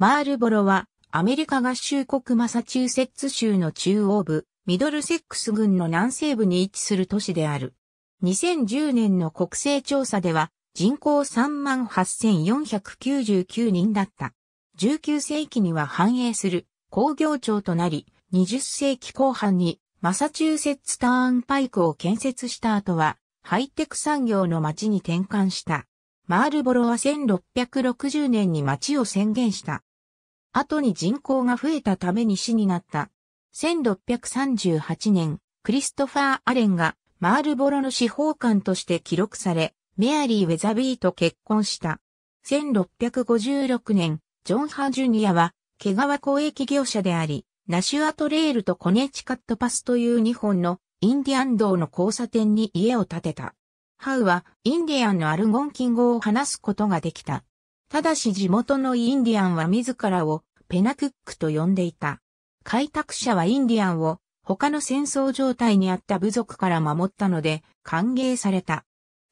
マールボロは、アメリカ合衆国マサチューセッツ州の中央部、ミドルセックス郡の南西部に位置する都市である。2010年の国勢調査では、人口38,499人だった。19世紀には繁栄する工業庁となり、20世紀後半にマサチューセッツターンパイクを建設した後は、ハイテク産業の街に転換した。マールボロは1660年に街を宣言した。後に人口が増えたために死になった。1638年、クリストファー・アレンがマールボロの司法官として記録され、メアリー・ウェザビーと結婚した。1656年、ジョン・ハ・ジュニアは、毛川交易業者であり、ナシュアトレールとコネチカットパスという2本のインディアン道の交差点に家を建てた。ハウはインディアンのアルゴンン号を話すことができた。ただし地元のインディアンは自らをペナクックと呼んでいた。開拓者はインディアンを他の戦争状態にあった部族から守ったので歓迎された。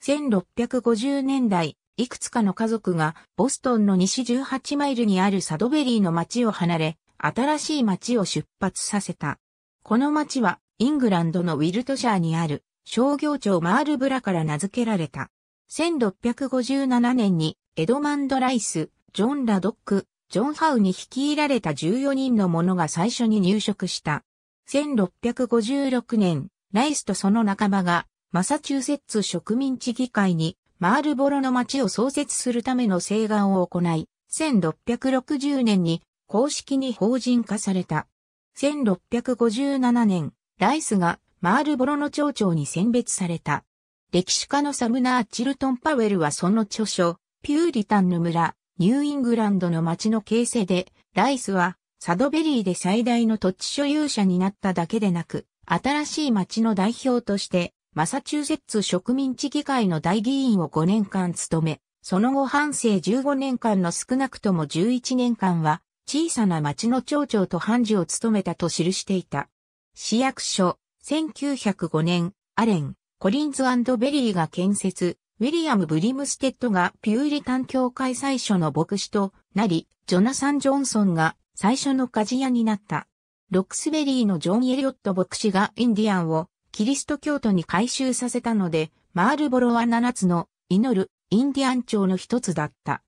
1650年代、いくつかの家族がボストンの西18マイルにあるサドベリーの町を離れ、新しい町を出発させた。この町はイングランドのウィルトシャーにある商業町マールブラから名付けられた。1657年にエドマンド・ライス、ジョン・ラドック、ジョン・ハウに率いられた14人の者が最初に入植した。1656年、ライスとその仲間が、マサチューセッツ植民地議会に、マールボロの町を創設するための請願を行い、1660年に公式に法人化された。1657年、ライスがマールボロの町長に選別された。歴史家のサムナー・チルトン・パウェルはその著書、ピューリタンの村、ニューイングランドの町の形成で、ライスは、サドベリーで最大の土地所有者になっただけでなく、新しい町の代表として、マサチューセッツ植民地議会の大議員を5年間務め、その後半生15年間の少なくとも11年間は、小さな町の町長と判事を務めたと記していた。市役所、1905年、アレン、コリンズベリーが建設、ウィリアム・ブリムステッドがピューリタン教会最初の牧師となり、ジョナサン・ジョンソンが最初の鍛冶屋になった。ロックスベリーのジョン・エリオット牧師がインディアンをキリスト教徒に改修させたので、マールボロは7つの祈るインディアン町の一つだった。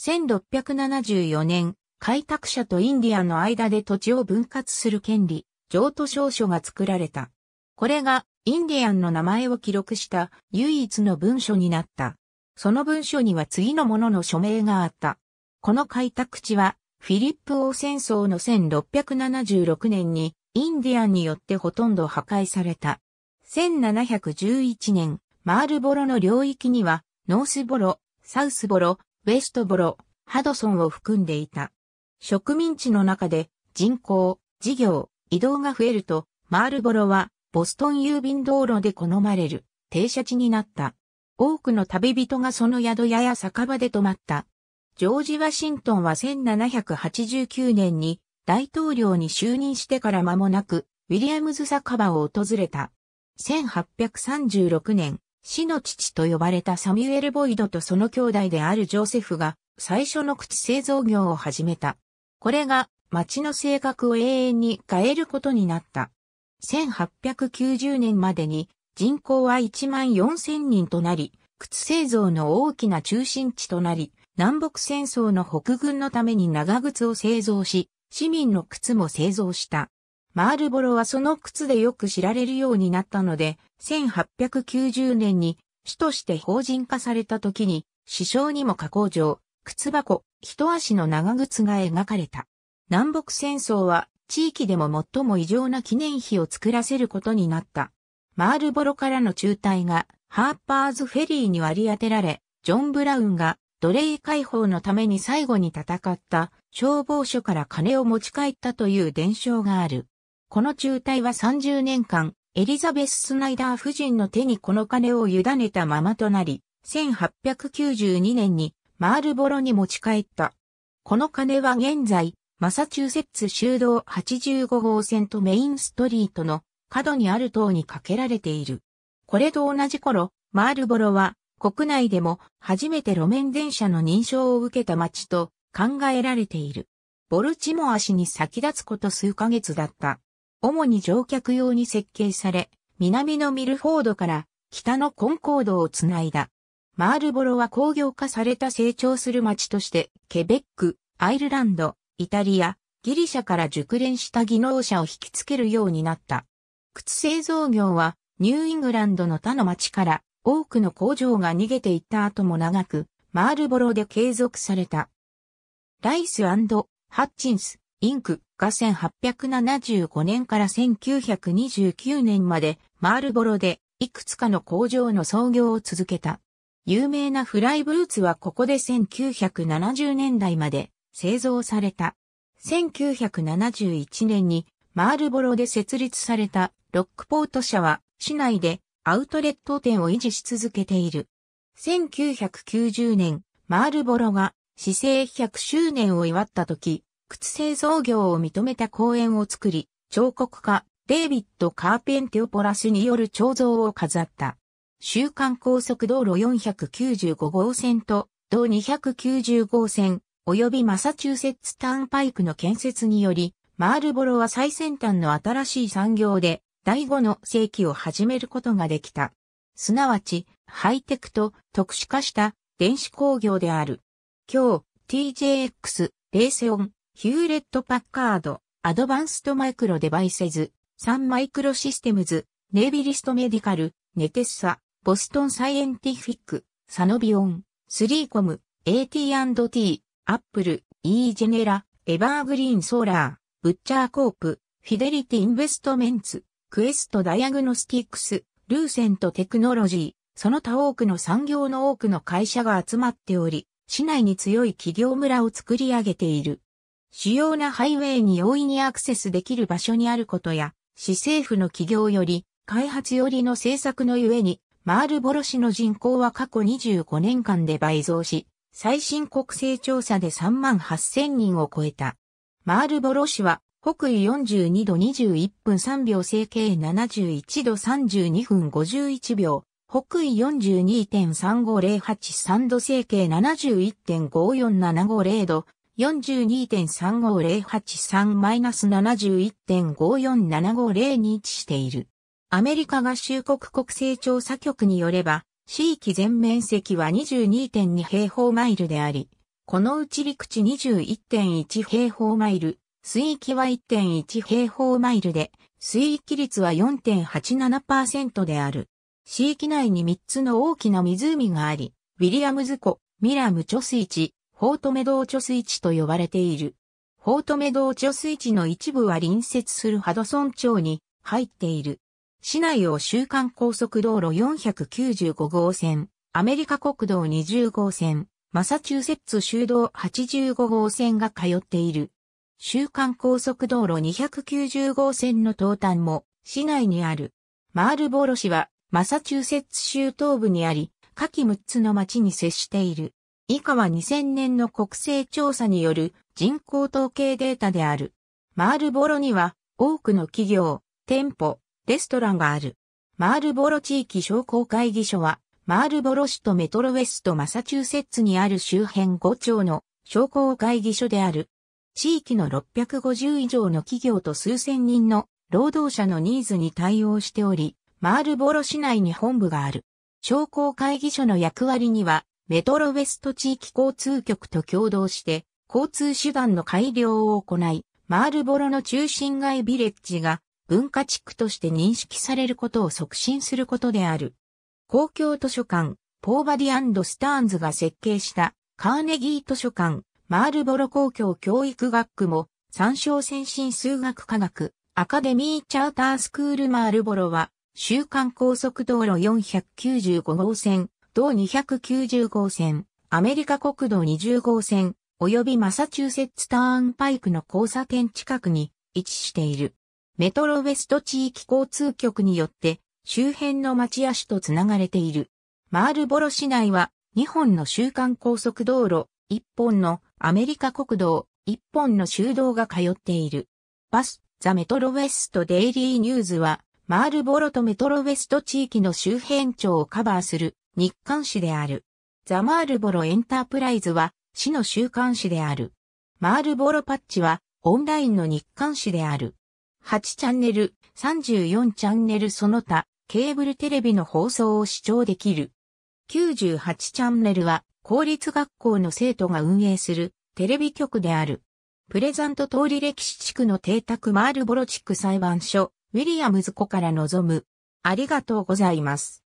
1674年、開拓者とインディアンの間で土地を分割する権利、譲渡証書が作られた。これがインディアンの名前を記録した唯一の文書になった。その文書には次のものの署名があった。この開拓地は、フィリップ王戦争の1676年に、インディアンによってほとんど破壊された。1711年、マールボロの領域には、ノースボロ、サウスボロ、ウェストボロ、ハドソンを含んでいた。植民地の中で人口、事業、移動が増えると、マールボロはボストン郵便道路で好まれる停車地になった。多くの旅人がその宿屋や酒場で泊まった。ジョージ・ワシントンは1789年に大統領に就任してから間もなく、ウィリアムズ酒場を訪れた。1836年、死の父と呼ばれたサミュエル・ボイドとその兄弟であるジョセフが最初の口製造業を始めた。これが町の性格を永遠に変えることになった。1890年までに人口は1万4000人となり、靴製造の大きな中心地となり、南北戦争の北軍のために長靴を製造し、市民の靴も製造した。マールボロはその靴でよく知られるようになったので、1890年に主として法人化された時に、首相にも加工場、靴箱、一足の長靴が描かれた。南北戦争は地域でも最も異常な記念碑を作らせることになった。マールボロからの中隊がハーパーズフェリーに割り当てられ、ジョン・ブラウンが奴隷解放のために最後に戦った消防署から金を持ち帰ったという伝承がある。この中隊は30年間、エリザベス・スナイダー夫人の手にこの金を委ねたままとなり、1892年にマールボロに持ち帰った。この金は現在、マサチューセッツ州道85号線とメインストリートの角にある塔に架けられている。これと同じ頃、マールボロは国内でも初めて路面電車の認証を受けた街と考えられている。ボルチモア市に先立つこと数ヶ月だった。主に乗客用に設計され、南のミルフォードから北のコンコードをつないだ。マールボロは工業化された成長する街として、ケベック、アイルランド、イタリア、ギリシャから熟練した技能者を引きつけるようになった。靴製造業はニューイングランドの他の町から多くの工場が逃げていった後も長く、マールボロで継続された。ライスハッチンス、インクが1875年から1929年までマールボロでいくつかの工場の創業を続けた。有名なフライブーツはここで1970年代まで製造された。1971年にマールボロで設立されたロックポート社は市内でアウトレット店を維持し続けている。1990年、マールボロが市政100周年を祝った時、靴製造業を認めた公園を作り、彫刻家デイビッド・カーペンテオポラスによる彫像を飾った。週間高速道路495号線と同290号線、及びマサチューセッツターンパイクの建設により、マールボロは最先端の新しい産業で第5の世紀を始めることができた。すなわち、ハイテクと特殊化した電子工業である。今日、TJX、レーセオン、ヒューレット・パッカード、アドバンスト・マイクロ・デバイセズ、サン・マイクロ・システムズ、ネイビリスト・メディカル、ネテッサ、ボストン・サイエンティフィック、サノビオン、スリーコム、AT&T、アップル、イージェネラ、エバーグリーンソーラー、ブッチャーコープ、フィデリティインベストメンツ、クエストダイアグノスティックス、ルーセントテクノロジー、その他多くの産業の多くの会社が集まっており、市内に強い企業村を作り上げている。主要なハイウェイに容易にアクセスできる場所にあることや、市政府の企業より、開発よりの政策のゆえに、マールボロ市の人口は過去25年間で倍増し、最新国勢調査で3万8000人を超えた。マールボロ市は、北緯42度21分3秒整形71度32分51秒、北緯42.35083度整形71.54750度、42.35083-71.54750に位置している。アメリカ合衆国国勢調査局によれば、地域全面積は22.2平方マイルであり、このうち陸地21.1平方マイル、水域は1.1平方マイルで、水域率は4.87%である。地域内に3つの大きな湖があり、ウィリアムズ湖、ミラム貯水池、ホートメドー貯水池と呼ばれている。ホートメドー貯水池の一部は隣接するハドソン町に入っている。市内を週間高速道路495号線、アメリカ国道20号線、マサチューセッツ州道85号線が通っている。週間高速道路290号線の東端も市内にある。マールボロ市はマサチューセッツ州東部にあり、下記6つの町に接している。以下は2000年の国勢調査による人口統計データである。マールボロには多くの企業、店舗、レストランがある。マールボロ地域商工会議所は、マールボロ市とメトロウェストマサチューセッツにある周辺5町の商工会議所である。地域の650以上の企業と数千人の労働者のニーズに対応しており、マールボロ市内に本部がある。商工会議所の役割には、メトロウェスト地域交通局と共同して、交通手段の改良を行い、マールボロの中心街ビレッジが文化地区として認識されることを促進することである。公共図書館、ポーバディスターンズが設計したカーネギー図書館、マールボロ公共教育学区も参照先進数学科学、アカデミーチャータースクールマールボロは、週間高速道路495号線、同290号線、アメリカ国道20号線、及びマサチューセッツターンパイクの交差点近くに位置している。メトロウェスト地域交通局によって周辺の町や市とつながれている。マールボロ市内は2本の週間高速道路、1本のアメリカ国道、1本の修道が通っている。バス、ザ・メトロウェスト・デイリー・ニューズは、マールボロとメトロウェスト地域の周辺庁をカバーする日刊誌である。ザ・マールボロエンタープライズは市の週刊誌である。マールボロパッチはオンラインの日刊誌である。8チャンネル、34チャンネルその他、ケーブルテレビの放送を視聴できる。98チャンネルは、公立学校の生徒が運営するテレビ局である。プレザント通り歴史地区の邸宅マールボロ地区裁判所、ウィリアムズ湖から望む。ありがとうございます。